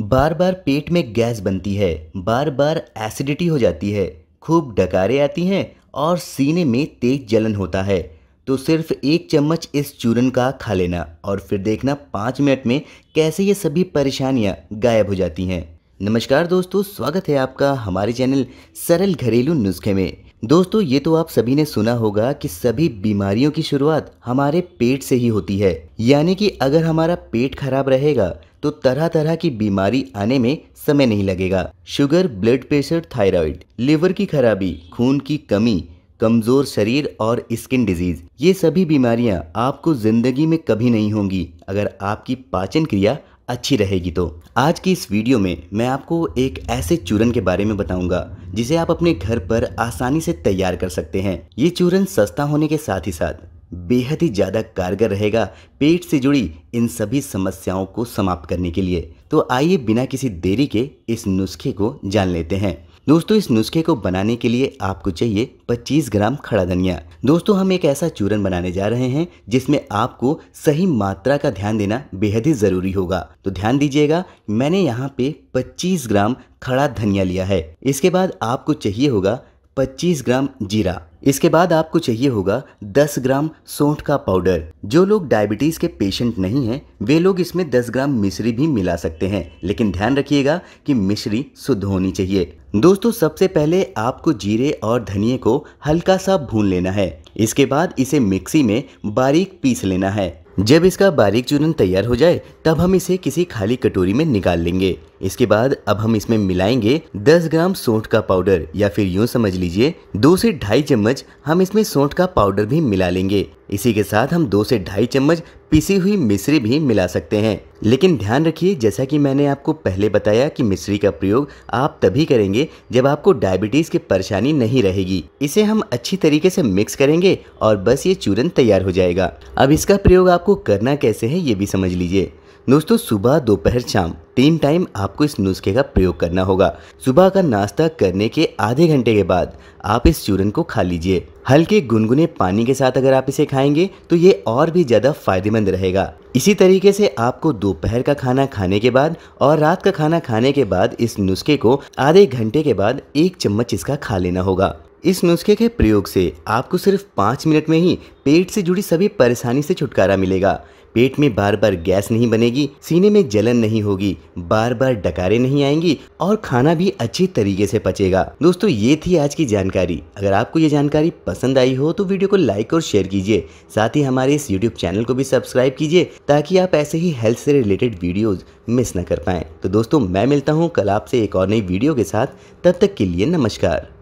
बार बार पेट में गैस बनती है बार बार एसिडिटी हो जाती है खूब डकारें आती हैं और सीने में तेज जलन होता है तो सिर्फ एक चम्मच इस चूरन का खा लेना और फिर देखना पाँच मिनट में कैसे ये सभी परेशानियाँ गायब हो जाती हैं नमस्कार दोस्तों स्वागत है आपका हमारे चैनल सरल घरेलू नुस्खे में दोस्तों ये तो आप सभी ने सुना होगा कि सभी बीमारियों की शुरुआत हमारे पेट से ही होती है यानी कि अगर हमारा पेट खराब रहेगा तो तरह तरह की बीमारी आने में समय नहीं लगेगा sugar blood pressure thyroid liver की खराबी खून की कमी कमज़ोर शरीर और स्किन डिजीज़ ये सभी बीमारियां आपको ज़िंदगी में कभी नहीं होंगी अगर आपकी पाचन क्रिया अच्छी रहेगी तो आज की इस वीडियो में मैं आपको एक ऐसे चूरन के बारे में बताऊंगा जिसे आप अपने घर पर आसानी से तैयार कर सकते हैं ये चूरन सस्ता होने के साथ ही साथ बेहद ही ज़्यादा कारगर रहेगा पेट से जुड़ी इन सभी समस्याओं को समाप्त करने के लिए तो आइए बिना किसी देरी के इस नुस्खे को जान लेते हैं दोस्तों इस नुस्खे को बनाने के लिए आपको चाहिए 25 ग्राम खड़ा धनिया दोस्तों हम एक ऐसा चूरन बनाने जा रहे हैं जिसमें आपको सही मात्रा का ध्यान देना बेहद ही ज़रूरी होगा तो ध्यान दीजिएगा मैंने यहाँ पे 25 ग्राम खड़ा धनिया लिया है इसके बाद आपको चाहिए होगा 25 ग्राम जीरा इसके बाद आपको चाहिए होगा 10 ग्राम सोंठ का पाउडर जो लोग डायबिटीज़ के पेशेंट नहीं हैं वे लोग इसमें 10 ग्राम मिश्री भी मिला सकते हैं लेकिन ध्यान रखिएगा कि मिश्री शुद्ध होनी चाहिए दोस्तों सबसे पहले आपको जीरे और धनिया को हल्का सा भून लेना है इसके बाद इसे मिक्सी में बारीक पीस लेना है जब इसका बारीक चूरन तैयार हो जाए तब हम इसे किसी खाली कटोरी में निकाल लेंगे इसके बाद अब हम इसमें मिलाएंगे 10 ग्राम सोठ का पाउडर या फिर यूँ समझ लीजिए दो से ढाई चम्मच हम इसमें सौंठ का पाउडर भी मिला लेंगे इसी के साथ हम दो से ढाई चम्मच पिसी हुई मिश्री भी मिला सकते हैं लेकिन ध्यान रखिए जैसा कि मैंने आपको पहले बताया कि मिश्री का प्रयोग आप तभी करेंगे जब आपको डायबिटीज़ की परेशानी नहीं रहेगी इसे हम अच्छी तरीके से मिक्स करेंगे और बस ये चूरन तैयार हो जाएगा अब इसका प्रयोग आपको करना कैसे है ये भी समझ लीजिए दोस्तों सुबह दोपहर शाम तीन टाइम आपको इस नुस्खे का प्रयोग करना होगा सुबह का नाश्ता करने के आधे घंटे के बाद आप इस चूरन को खा लीजिए हल्के गुनगुने पानी के साथ अगर आप इसे खाएंगे तो ये और भी ज़्यादा फायदेमंद रहेगा इसी तरीके से आपको दोपहर का खाना खाने के बाद और रात का खाना खाने के बाद इस नुस्खे को आधे घंटे के बाद एक चम्मच इसका खा लेना होगा इस नुस्खे के प्रयोग से आपको सिर्फ पाँच मिनट में ही पेट से जुड़ी सभी परेशानी से छुटकारा मिलेगा पेट में बार बार गैस नहीं बनेगी सीने में जलन नहीं होगी बार बार डकारे नहीं आएंगी और खाना भी अच्छी तरीके से पचेगा दोस्तों ये थी आज की जानकारी अगर आपको ये जानकारी पसंद आई हो तो वीडियो को लाइक और शेयर कीजिए साथ ही हमारे इस यूट्यूब चैनल को भी सब्सक्राइब कीजिए ताकि आप ऐसे ही हेल्थ से रिलेटेड वीडियोज मिस न कर पाए तो दोस्तों मैं मिलता हूँ कल आपसे एक और नई वीडियो के साथ तब तक के लिए नमस्कार